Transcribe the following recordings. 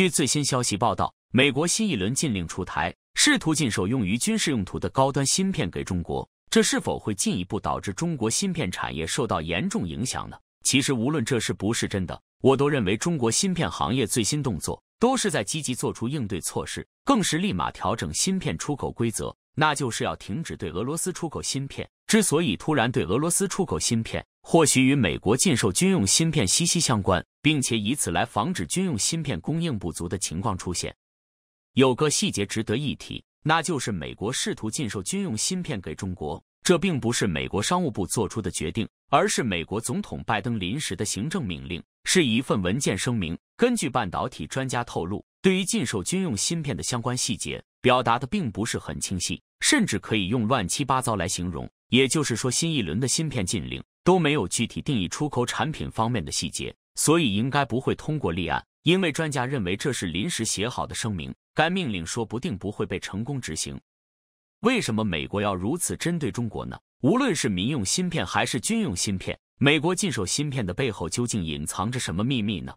据最新消息报道，美国新一轮禁令出台，试图禁售用于军事用途的高端芯片给中国。这是否会进一步导致中国芯片产业受到严重影响呢？其实，无论这是不是真的，我都认为中国芯片行业最新动作都是在积极做出应对措施，更是立马调整芯片出口规则，那就是要停止对俄罗斯出口芯片。之所以突然对俄罗斯出口芯片，或许与美国禁售军用芯片息息相关，并且以此来防止军用芯片供应不足的情况出现。有个细节值得一提，那就是美国试图禁售军用芯片给中国，这并不是美国商务部做出的决定，而是美国总统拜登临时的行政命令，是一份文件声明。根据半导体专家透露，对于禁售军用芯片的相关细节，表达的并不是很清晰，甚至可以用乱七八糟来形容。也就是说，新一轮的芯片禁令。都没有具体定义出口产品方面的细节，所以应该不会通过立案。因为专家认为这是临时写好的声明，该命令说不定不会被成功执行。为什么美国要如此针对中国呢？无论是民用芯片还是军用芯片，美国禁售芯片的背后究竟隐藏着什么秘密呢？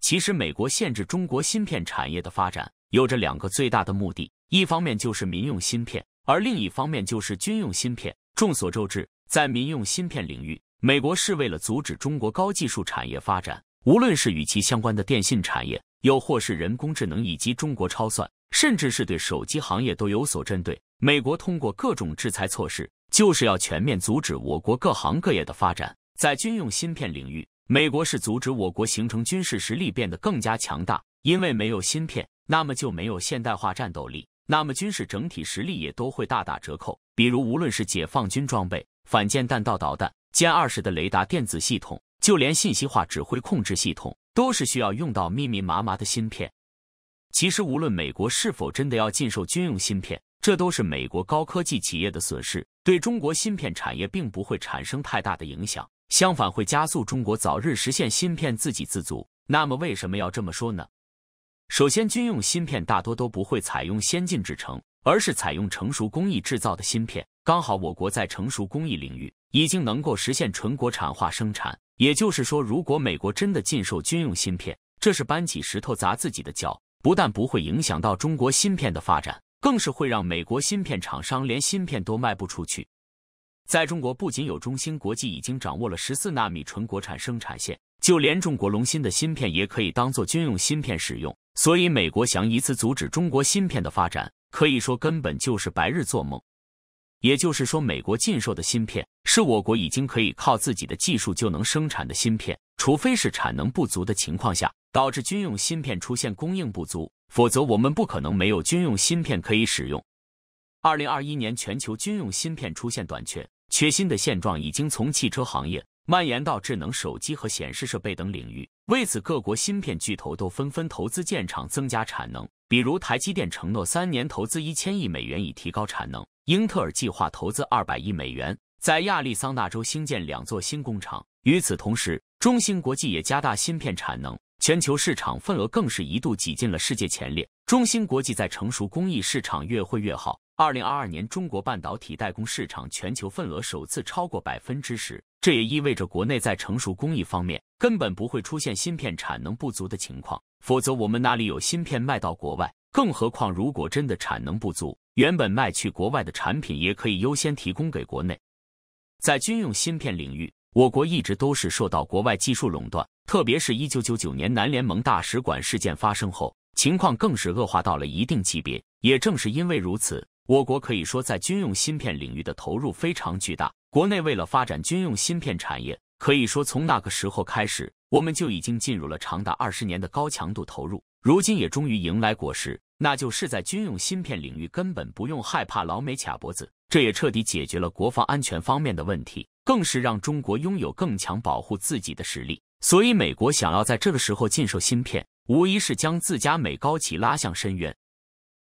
其实，美国限制中国芯片产业的发展有着两个最大的目的：一方面就是民用芯片，而另一方面就是军用芯片。众所周知。在民用芯片领域，美国是为了阻止中国高技术产业发展，无论是与其相关的电信产业，又或是人工智能以及中国超算，甚至是对手机行业都有所针对。美国通过各种制裁措施，就是要全面阻止我国各行各业的发展。在军用芯片领域，美国是阻止我国形成军事实力变得更加强大，因为没有芯片，那么就没有现代化战斗力。那么，军事整体实力也都会大打折扣。比如，无论是解放军装备反舰弹道导弹、歼二十的雷达电子系统，就连信息化指挥控制系统，都是需要用到密密麻麻的芯片。其实，无论美国是否真的要禁售军用芯片，这都是美国高科技企业的损失，对中国芯片产业并不会产生太大的影响。相反，会加速中国早日实现芯片自给自足。那么，为什么要这么说呢？首先，军用芯片大多都不会采用先进制程，而是采用成熟工艺制造的芯片。刚好，我国在成熟工艺领域已经能够实现纯国产化生产。也就是说，如果美国真的禁售军用芯片，这是搬起石头砸自己的脚，不但不会影响到中国芯片的发展，更是会让美国芯片厂商连芯片都卖不出去。在中国，不仅有中芯国际已经掌握了十四纳米纯国产生产线，就连中国龙芯的芯片也可以当做军用芯片使用。所以，美国想一次阻止中国芯片的发展，可以说根本就是白日做梦。也就是说，美国禁售的芯片是我国已经可以靠自己的技术就能生产的芯片，除非是产能不足的情况下，导致军用芯片出现供应不足，否则我们不可能没有军用芯片可以使用。二零二一年，全球军用芯片出现短缺、缺芯的现状，已经从汽车行业。蔓延到智能手机和显示设备等领域。为此，各国芯片巨头都纷纷投资建厂，增加产能。比如，台积电承诺三年投资一千亿美元，以提高产能；英特尔计划投资二百亿美元，在亚利桑那州兴建两座新工厂。与此同时，中芯国际也加大芯片产能，全球市场份额更是一度挤进了世界前列。中芯国际在成熟工艺市场越混越好。二零二二年中国半导体代工市场全球份额首次超过百分之十，这也意味着国内在成熟工艺方面根本不会出现芯片产能不足的情况。否则，我们哪里有芯片卖到国外？更何况，如果真的产能不足，原本卖去国外的产品也可以优先提供给国内。在军用芯片领域，我国一直都是受到国外技术垄断，特别是一九九九年南联盟大使馆事件发生后，情况更是恶化到了一定级别。也正是因为如此。我国可以说在军用芯片领域的投入非常巨大。国内为了发展军用芯片产业，可以说从那个时候开始，我们就已经进入了长达二十年的高强度投入。如今也终于迎来果实，那就是在军用芯片领域根本不用害怕老美卡脖子，这也彻底解决了国防安全方面的问题，更是让中国拥有更强保护自己的实力。所以，美国想要在这个时候禁售芯片，无疑是将自家美高企拉向深渊。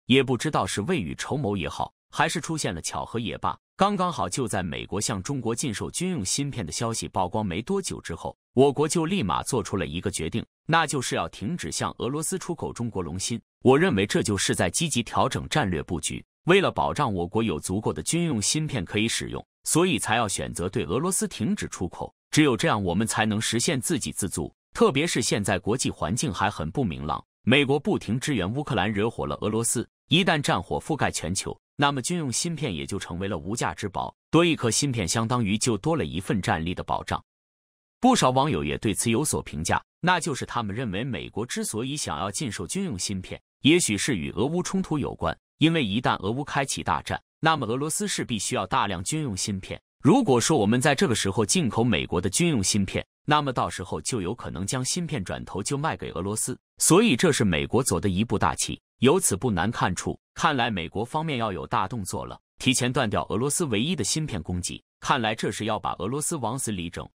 也不知道是未雨绸缪也好，还是出现了巧合也罢，刚刚好就在美国向中国禁售军用芯片的消息曝光没多久之后，我国就立马做出了一个决定，那就是要停止向俄罗斯出口中国龙芯。我认为这就是在积极调整战略布局，为了保障我国有足够的军用芯片可以使用，所以才要选择对俄罗斯停止出口。只有这样，我们才能实现自给自足。特别是现在国际环境还很不明朗，美国不停支援乌克兰，惹火了俄罗斯。一旦战火覆盖全球，那么军用芯片也就成为了无价之宝。多一颗芯片，相当于就多了一份战力的保障。不少网友也对此有所评价，那就是他们认为美国之所以想要禁售军用芯片，也许是与俄乌冲突有关。因为一旦俄乌开启大战，那么俄罗斯势必需要大量军用芯片。如果说我们在这个时候进口美国的军用芯片，那么到时候就有可能将芯片转头就卖给俄罗斯。所以，这是美国走的一步大棋。由此不难看出，看来美国方面要有大动作了，提前断掉俄罗斯唯一的芯片供给，看来这是要把俄罗斯往死里整。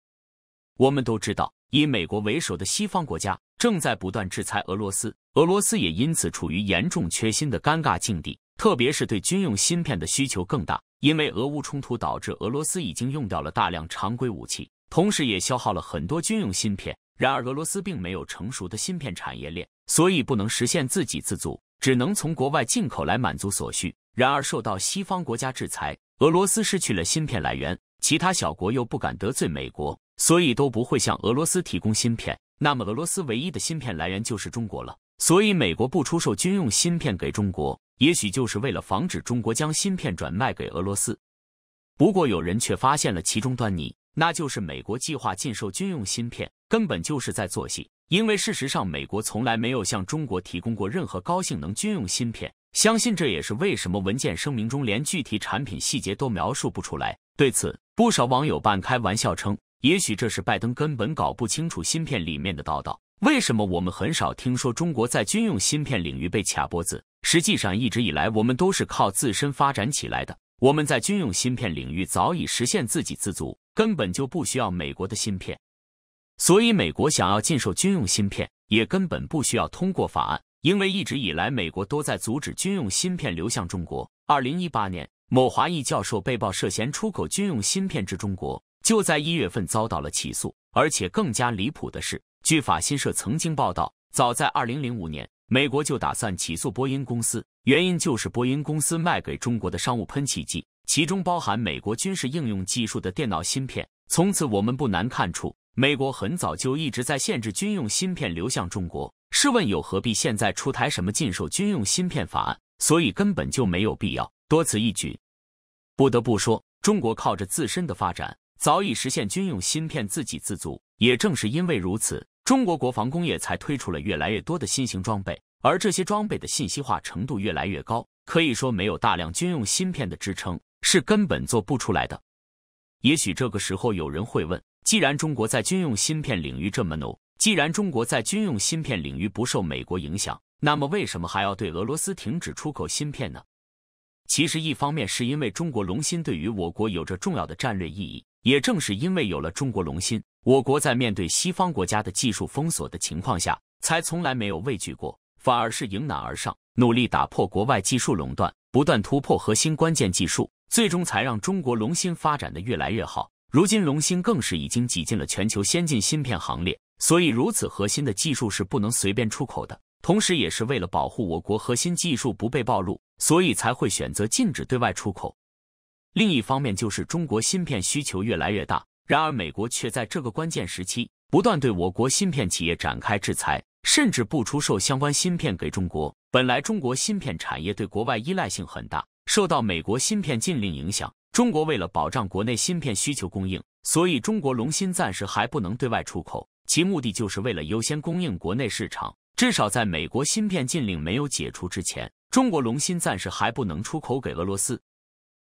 我们都知道，以美国为首的西方国家正在不断制裁俄罗斯，俄罗斯也因此处于严重缺芯的尴尬境地。特别是对军用芯片的需求更大，因为俄乌冲突导致俄罗斯已经用掉了大量常规武器，同时也消耗了很多军用芯片。然而，俄罗斯并没有成熟的芯片产业链，所以不能实现自给自足。只能从国外进口来满足所需，然而受到西方国家制裁，俄罗斯失去了芯片来源。其他小国又不敢得罪美国，所以都不会向俄罗斯提供芯片。那么俄罗斯唯一的芯片来源就是中国了。所以美国不出售军用芯片给中国，也许就是为了防止中国将芯片转卖给俄罗斯。不过有人却发现了其中端倪。那就是美国计划禁售军用芯片，根本就是在做戏。因为事实上，美国从来没有向中国提供过任何高性能军用芯片。相信这也是为什么文件声明中连具体产品细节都描述不出来。对此，不少网友半开玩笑称：“也许这是拜登根本搞不清楚芯片里面的道道。”为什么我们很少听说中国在军用芯片领域被卡脖子？实际上，一直以来我们都是靠自身发展起来的。我们在军用芯片领域早已实现自给自足。根本就不需要美国的芯片，所以美国想要禁售军用芯片，也根本不需要通过法案，因为一直以来美国都在阻止军用芯片流向中国。二零一八年，某华裔教授被曝涉嫌出口军用芯片至中国，就在一月份遭到了起诉。而且更加离谱的是，据法新社曾经报道，早在二零零五年，美国就打算起诉波音公司，原因就是波音公司卖给中国的商务喷气机。其中包含美国军事应用技术的电脑芯片。从此，我们不难看出，美国很早就一直在限制军用芯片流向中国。试问，又何必现在出台什么禁售军用芯片法案？所以根本就没有必要多此一举。不得不说，中国靠着自身的发展，早已实现军用芯片自给自足。也正是因为如此，中国国防工业才推出了越来越多的新型装备，而这些装备的信息化程度越来越高。可以说，没有大量军用芯片的支撑。是根本做不出来的。也许这个时候有人会问：既然中国在军用芯片领域这么牛，既然中国在军用芯片领域不受美国影响，那么为什么还要对俄罗斯停止出口芯片呢？其实，一方面是因为中国龙芯对于我国有着重要的战略意义，也正是因为有了中国龙芯，我国在面对西方国家的技术封锁的情况下，才从来没有畏惧过，反而是迎难而上，努力打破国外技术垄断，不断突破核心关键技术。最终才让中国龙芯发展的越来越好。如今龙芯更是已经挤进了全球先进芯片行列，所以如此核心的技术是不能随便出口的。同时，也是为了保护我国核心技术不被暴露，所以才会选择禁止对外出口。另一方面，就是中国芯片需求越来越大，然而美国却在这个关键时期不断对我国芯片企业展开制裁，甚至不出售相关芯片给中国。本来中国芯片产业对国外依赖性很大。受到美国芯片禁令影响，中国为了保障国内芯片需求供应，所以中国龙芯暂时还不能对外出口，其目的就是为了优先供应国内市场。至少在美国芯片禁令没有解除之前，中国龙芯暂时还不能出口给俄罗斯。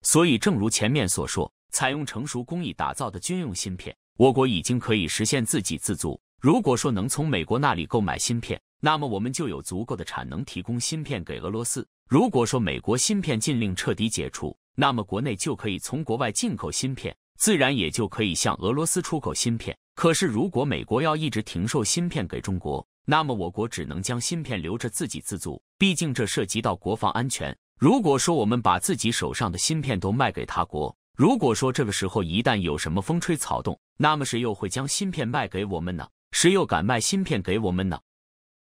所以，正如前面所说，采用成熟工艺打造的军用芯片，我国已经可以实现自给自足。如果说能从美国那里购买芯片，那么我们就有足够的产能提供芯片给俄罗斯。如果说美国芯片禁令彻底解除，那么国内就可以从国外进口芯片，自然也就可以向俄罗斯出口芯片。可是，如果美国要一直停售芯片给中国，那么我国只能将芯片留着自己自足，毕竟这涉及到国防安全。如果说我们把自己手上的芯片都卖给他国，如果说这个时候一旦有什么风吹草动，那么谁又会将芯片卖给我们呢？谁又敢卖芯片给我们呢？